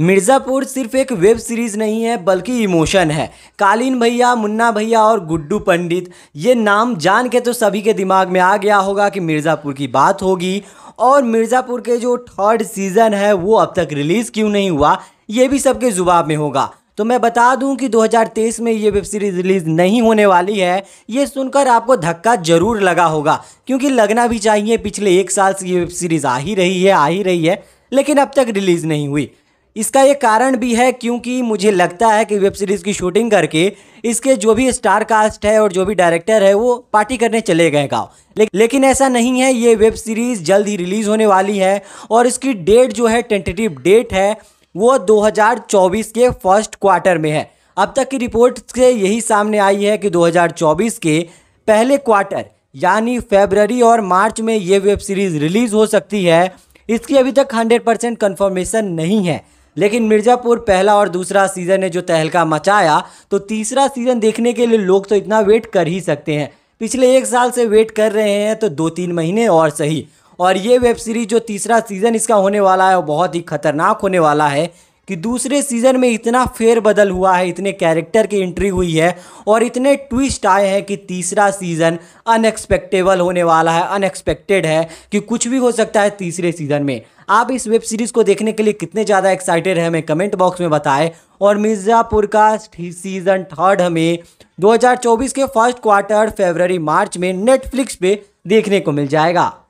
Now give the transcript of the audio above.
मिर्ज़ापुर सिर्फ एक web series नहीं है बल्कि इमोशन है कालीन भैया मुन्ना भैया और गुड्डू पंडित ये नाम जान के तो सभी के दिमाग में आ गया होगा कि मिर्ज़ापुर की बात होगी और मिर्ज़ापुर के जो थर्ड सीज़न है वो अब तक रिलीज़ क्यों नहीं हुआ ये भी सबके जुबाब में होगा तो मैं बता दूं कि 2023 में ये वेब सीरीज़ रिलीज़ नहीं होने वाली है ये सुनकर आपको धक्का जरूर लगा होगा क्योंकि लगना भी चाहिए पिछले एक साल से ये वेब सीरीज़ आ ही रही है आ ही रही है लेकिन अब तक रिलीज़ नहीं हुई इसका ये कारण भी है क्योंकि मुझे लगता है कि वेब सीरीज़ की शूटिंग करके इसके जो भी स्टार कास्ट है और जो भी डायरेक्टर है वो पार्टी करने चले गए गाँव ले, लेकिन ऐसा नहीं है ये वेब सीरीज़ जल्द ही रिलीज़ होने वाली है और इसकी डेट जो है टेंटेटिव डेट है वो 2024 के फर्स्ट क्वार्टर में है अब तक की रिपोर्ट से यही सामने आई है कि दो के पहले क्वार्टर यानी फेबररी और मार्च में ये वेब सीरीज़ रिलीज़ हो सकती है इसकी अभी तक 100 परसेंट कन्फर्मेशन नहीं है लेकिन मिर्ज़ापुर पहला और दूसरा सीज़न ने जो तहलका मचाया तो तीसरा सीज़न देखने के लिए लोग तो इतना वेट कर ही सकते हैं पिछले एक साल से वेट कर रहे हैं तो दो तीन महीने और सही और ये वेब सीरीज़ जो तीसरा सीज़न इसका होने वाला है वो बहुत ही खतरनाक होने वाला है कि दूसरे सीज़न में इतना बदल हुआ है इतने कैरेक्टर की एंट्री हुई है और इतने ट्विस्ट आए हैं कि तीसरा सीज़न अनएक्सपेक्टेबल होने वाला है अनएक्सपेक्टेड है कि कुछ भी हो सकता है तीसरे सीज़न में आप इस वेब सीरीज़ को देखने के लिए कितने ज़्यादा एक्साइटेड हैं हमें कमेंट बॉक्स में बताएं और मिर्ज़ापुर का सीज़न थर्ड हमें 2024 के फर्स्ट क्वार्टर फरवरी मार्च में नेटफ्लिक्स पे देखने को मिल जाएगा